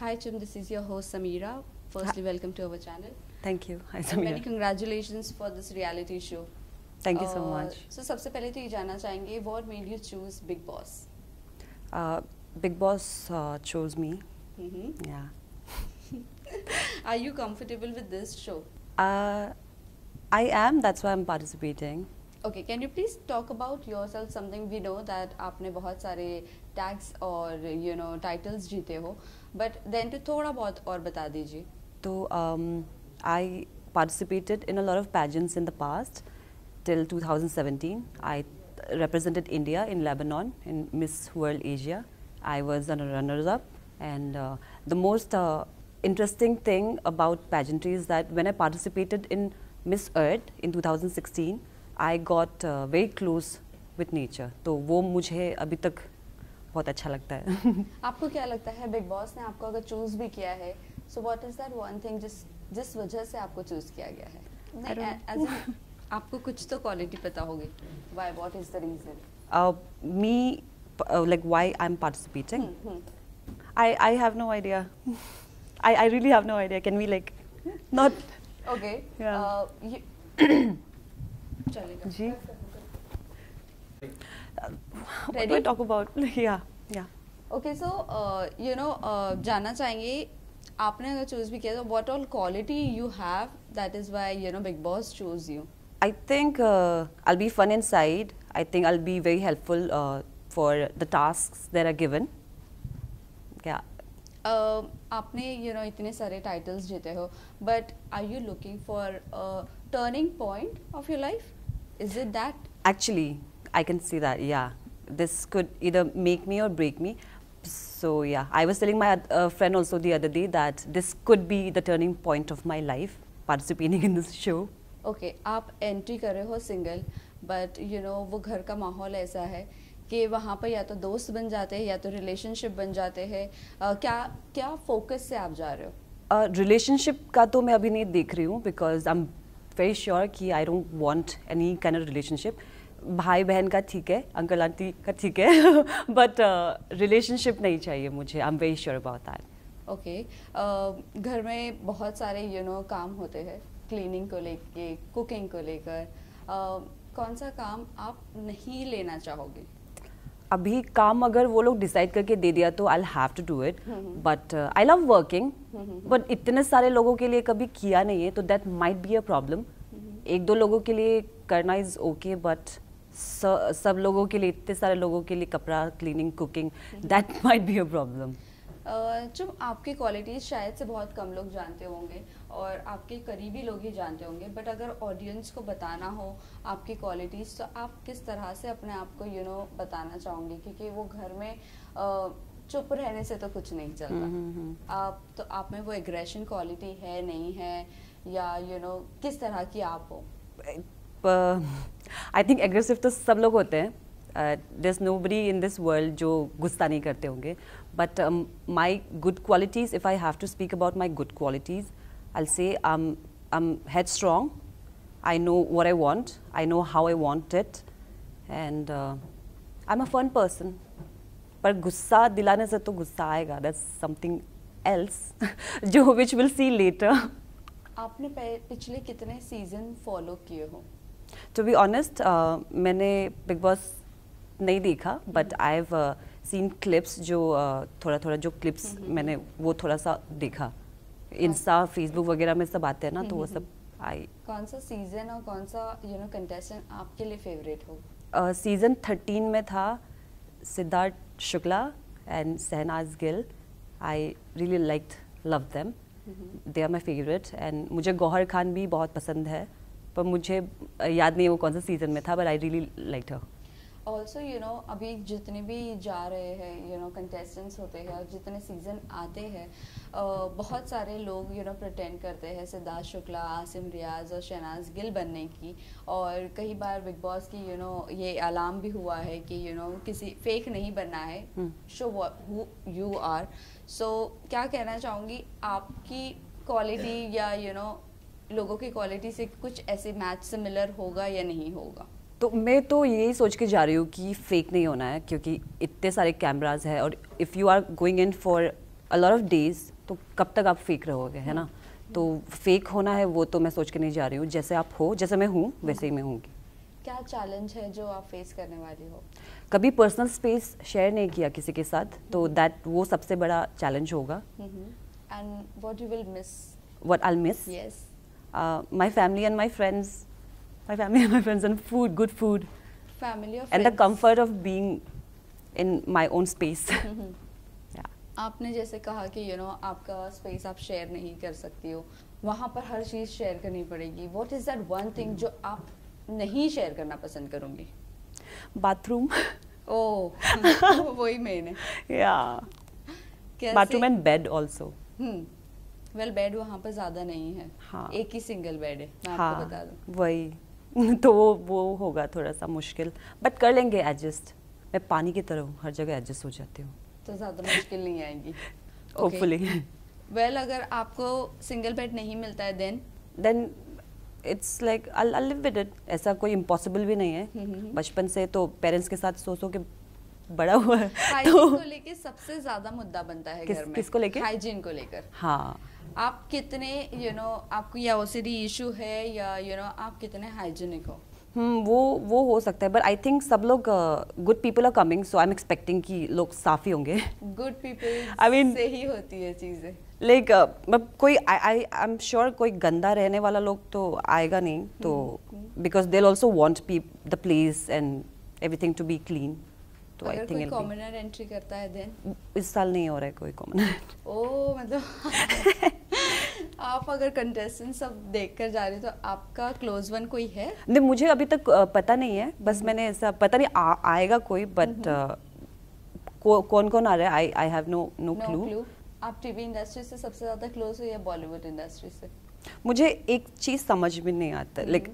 Hi, Chum. This is your host, Samira. Firstly, Hi. welcome to our channel. Thank you. Hi, Samira. Many congratulations for this reality show. Thank you uh, so much. So, सबसे पहले तो ये जानना चाहेंगे, what made you choose Big Boss? Uh, Big Boss uh, chose me. Mm -hmm. Yeah. Are you comfortable with this show? Uh, I am. That's why I'm participating. Okay, can you please talk about yourself? Something we know that that आपने बहुत सारे tags और titles. No titles जीते हो but then to थोड़ा बहुत So, um, I participated in a lot of pageants in the past till 2017. I represented India in Lebanon in Miss World Asia. I was a runner-up and uh, the most uh, interesting thing about pageantry is that when I participated in Miss Earth in 2016, I got very close with nature तो वो मुझे अभी तक बहुत अच्छा लगता है आपको क्या लगता है बिग बॉस ने आपको अगर चूज भी किया है so what is that one thing जिस जिस वजह से आपको चूज किया गया है आपको कुछ तो क्वालिटी पता होगी why what is the reason me like why I am participating hmm. I, I have no idea. I, I really have no idea. Can we like not? Okay. Yeah. Uh, okay so you know जानना चाहेंगे आपने अगर choose भी किया तो what all quality you have that is why you know Bigg Boss choose you I think uh, I'll be fun inside. I think I'll be very helpful uh, for the tasks that are given. Yeah. Uh, आपने you know इतने सारे titles जीते हो but are you looking for turning point of your life Is it that? Actually, I can see that, yeah. This could either make me or break me. So, yeah, I was telling my uh, friend also the other day that this could be the turning point of my life, participating in this show. Okay okay, आप entry कर रहे हो single but you know वो घर का माहौल ऐसा है कि वहाँ पर या तो दोस्त बन जाते हैं या तो रिलेशनशिप बन जाते हैं uh, क्या क्या फोकस से आप जा रहे हो रिलेशनशिप uh, का तो मैं अभी नहीं देख रही हूँ because I am very sure कि I don't want any kind of relationship भाई बहन का ठीक है अंकल आंटी का ठीक है बट रिलेशनशिप uh, नहीं चाहिए मुझे I am very sure about that okay घर में बहुत सारे यू you नो know, काम होते हैं क्लीनिंग को लेके कुकिंग को लेकर uh, कौन सा काम आप नहीं लेना चाहोगे अभी काम अगर वो लोग डिसाइड करके दे दिया तो I have to do it but I love working but इतने सारे लोगों के लिए कभी किया नहीं है तो that might be a problem एक दो लोगों के लिए करना इज़ ओके बट सब लोगों के लिए इतने सारे लोगों के लिए कपड़ा cleaning cooking that might be a problem जो आपकी क्वालिटीज़ शायद से बहुत कम लोग जानते होंगे और आपके करीबी लोग ही जानते होंगे बट अगर ऑडियंस को बताना हो आपकी क्वालिटीज़ तो आप किस तरह से अपने आप को यू नो बताना चाहोगे क्योंकि वो घर में चुप रहने से तो कुछ नहीं चलता हुँ, हम्म, हुँ. हम्म, हम्म। आप तो आप में वो एग्रेशन क्वालिटी है नहीं है या यू you नो know, किस तरह की आप हो आई थिंक एग्रेसिव तो सब लोग होते हैं there is nobody in this world जो गुस्सा नहीं करते होंगे but my good qualities if I have to speak about my good qualities I say I'm I'm headstrong I know what I want I know how I want it and I am a fun person पर गुस्सा दिलाने से तो गुस्सा आएगा that something else जो which will see letter आपने पिछले कितने सीजन फॉलो किए हो टू बी ऑनेस्ट मैंने बिग बॉस नहीं देखा but I have seen clips जो uh, थोड़ा थोड़ा जो क्लिप्स हम्म। मैंने वो थोड़ा सा देखा इंस्टा हाँ। फेसबुक वगैरह में सब आते हैं ना तो वो हम्म, सब हम्म। आई कौन सा सीजन और कौन सा यू नो कंटेस्टेंट आपके लिए फेवरेट हो सीजन uh, थर्टीन में था Siddharth Shukla and Shehnaaz Gill I really like love them they are my favourite and मुझे गौहर खान भी बहुत पसंद है पर मुझे uh, याद नहीं है वो कौन सा सीज़न में था but I really like her also you know अभी जितने भी जा रहे हैं यू नो कंटेस्टेंट्स होते हैं और जितने सीज़न आते हैं बहुत सारे लोग यू नो प्रटेंड करते हैं सिद्धार्थ शुक्ला आसिम रियाज और शहनाज गिल बनने की और कई बार बिग बॉस की यू नो ये अलार्म भी हुआ है कि यू नो किसी फेक नहीं बनना है show who you are so क्या कहना चाहूँगी आपकी क्वालिटी या यू नो लोगों की क्वालिटी से कुछ ऐसे मैच सिमिलर होगा या नहीं होगा तो मैं तो यही सोच के जा रही हूँ कि फेक नहीं होना है क्योंकि इतने सारे कैमराज है और if you are going in for a lot of days तो कब तक आप फेक रहोगे है ना तो फेक होना है वो तो मैं सोच के नहीं जा रही हूँ जैसे आप हो जैसे मैं हूँ वैसे ही मैं हूँगी क्या चैलेंज है जो आप फेस करने वाली हो कभी पर्सनल स्पेस शेयर नहीं किया किसी के साथ तो दैट हम्म। वो सबसे बड़ा चैलेंज होगा and what you will miss what I miss yes my family and my friends my family and my friends and food, good food. Family or friends. And the comfort of being in my own space. yeah. आपने जैसे कहा कि you know आपका space आप share नहीं कर सकती हो वहाँ पर हर चीज़ शेयर करनी पड़ेगी what is that one thing जो आप नहीं शेयर करना पसंद करूँगी बाथरूम ओह वही मेन है या bathroom and bed also well bed वहाँ पर ज़्यादा नहीं है हाँ एक ही सिंगल बेड है मैं हाँ, आपको बता दूँ वही तो वो वो होगा थोड़ा सा मुश्किल बट कर लेंगे एडजस्ट मैं पानी की तरह हूँ हर जगह एडजस्ट हो जाती हूँ तो ज़्यादा मुश्किल नहीं आएगी होपफुली वेल well, अगर आपको सिंगल बेड नहीं मिलता है then then it's like I live with it ऐसा कोई इम्पॉसिबल भी नहीं है बचपन से तो पेरेंट्स के साथ सो सो के बड़ा हुआ है तो लेके सबसे ज्यादा मुद्दा बनता है किस, घर में किसको लेके हाइजीन को लेकर हाँ आप कितने यू you नो know, आपको या ओसीडी इशू है या यू you नो know, आप कितने हाइजीनिक हो हम्म वो वो हो सकता है बट आई थिंक सब लोग good people are coming so I am expecting कि लोग साफ ही होंगे गुड पीपल आई मीन से ही होती है चीज़ें लाइक मतलब कोई आई आई एम श्योर कोई गंदा रहने वाला लोग तो आएगा नहीं तो because they also want P the place and everything to be clean तो आई थिंक कॉमनर एंट्री करता है देन इस साल नहीं हो रहा है कोई कॉमनर ओ मतलब आप अगर कंटेस्टेंट सब देख कर जा रहे हो तो आपका क्लोज वन कोई है नहीं मुझे अभी तक पता नहीं है बस मैंने ऐसा पता नहीं आ, आएगा कोई बट कौन कौन आ रहा है I I have no no clue आप टीवी इंडस्ट्री से सबसे ज़्यादा क्लोज हो या बॉलीवुड इंडस्ट्री से मुझे एक चीज़ समझ में नहीं आता लाइक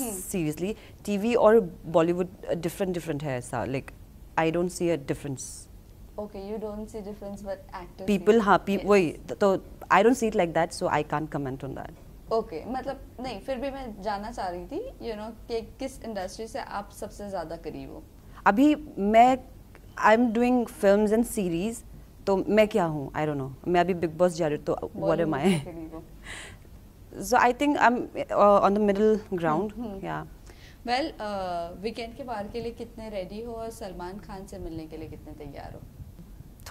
सीरियसली टीवी और बॉलीवुड डिफरेंट डिफरेंट है ऐसा like I don't see a difference Okay, you don't see difference, but actors. People, हाँ, pe yes. वही तो I don't see it like that, so I can't comment on that. Okay okay, मतलब नहीं फिर भी मैं जानना चाह रही थी यू you नो know, कि किस इंडस्ट्री से आप सबसे ज़्यादा करीब हो अभी मैं I am doing film and series तो मैं क्या हूँ आई डोंट नो मैं अभी बिग बॉस जा रही हूँ तो what am I so I think I am on the middle ground yeah well weekend के बाहर के लिए कितने रेडी हो और सलमान खान से मिलने के लिए कितने तैयार हो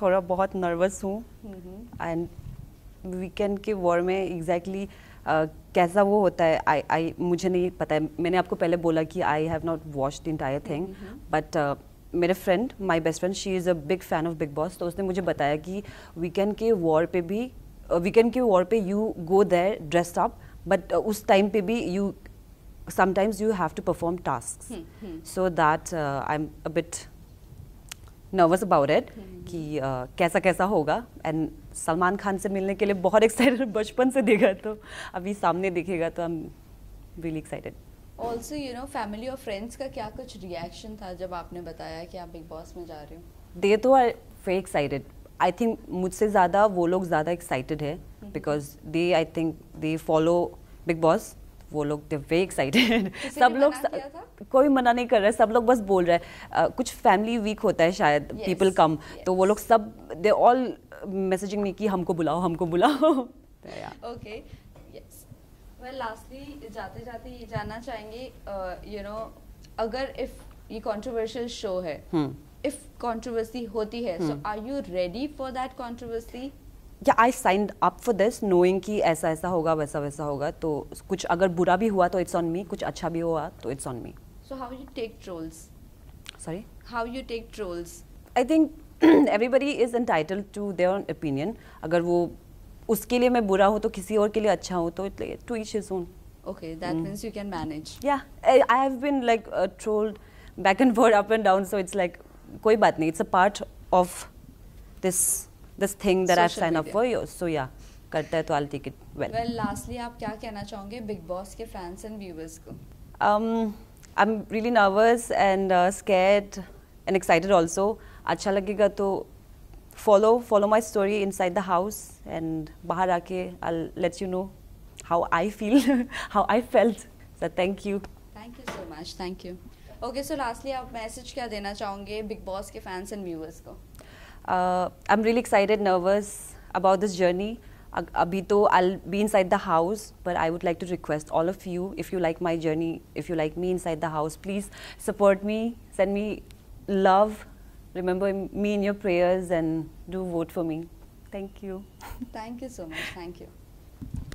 थोड़ा बहुत नर्वस हूँ एंड mm-hmm. वीकेंड के वॉर में एग्जैक्टली uh, कैसा वो होता है आई आई मुझे नहीं पता है मैंने आपको पहले बोला कि I have not watch the entire thing but मेरे friend my best friend she is a big fan of Bigg Boss तो उसने मुझे बताया कि वीकेंड के वॉर पे भी वीकेंड uh, के वॉर पे you go there dress up but उस टाइम पे भी you sometimes you have to perform task so that I am a bit nervous about it कि uh, कैसा कैसा होगा एंड सलमान खान से मिलने के लिए बहुत एक्साइटेड बचपन से देखा तो अभी सामने दिखेगा तो I am really excited also you know family और फ्रेंड्स का क्या कुछ रिएक्शन था जब आपने बताया कि आप बिग बॉस में जा रहे हो दे तो are very excited I think मुझसे ज़्यादा वो लोग ज़्यादा एक्साइटेड है because they I think they follow Bigg Boss वो लोग वे एक्साइटेड सब लोग कोई मना नहीं कर रहा है सब लोग बस बोल रहे हैं uh, कुछ फैमिली वीक होता है शायद पीपल yes, कम yes. तो वो लोग सब दे ऑल मैसेजिंग में कि हमको बुलाओ हमको बुलाओ ओके वेल लास्टली जाते जाते ये जानना चाहेंगे यू नो अगर इफ ये कॉन्ट्रोवर्शियल शो है इफ hmm. कॉन्ट्रोवर्सी होती है so are you ready for that controversy या I signed up for this knowing कि ऐसा ऐसा होगा वैसा वैसा होगा तो कुछ अगर बुरा भी हुआ तो इट्स ऑन मी कुछ अच्छा भी हुआ तो it's on me so how you take trolls sorry how you take trolls I think everybody is entitled to their opinion अगर वो उसके लिए मैं बुरा हूँ तो किसी और के लिए अच्छा हूँ तो it to each his own okay that means you can manage yeah I have I like trolled back and forth up and down so it's like कोई बात नहीं it's a part of this this thing that I sign up for you so yeah So yeah, करता है तो I'll take it well well lastly आप क्या कहना चाहोगे बिग बॉस के फैंस एंड व्यूअर्स को? Um, I'm really nervous and uh, scared and excited also. acha lagega to follow follow my story inside the house and bahar aake I'll let you know how I feel, how I felt. So thank you. Thank you so much. Thank you. okay so lastly aap message kya dena chahoge big boss ke fans and viewers ko Uh, I'm really excited, nervous about this journey. Abito, I'll be inside the house, but I would like to request all of you, if you like my journey, if you like me inside the house, please support me, send me love, remember me in your prayers, and do vote for me. Thank you. Thank you so much. Thank you.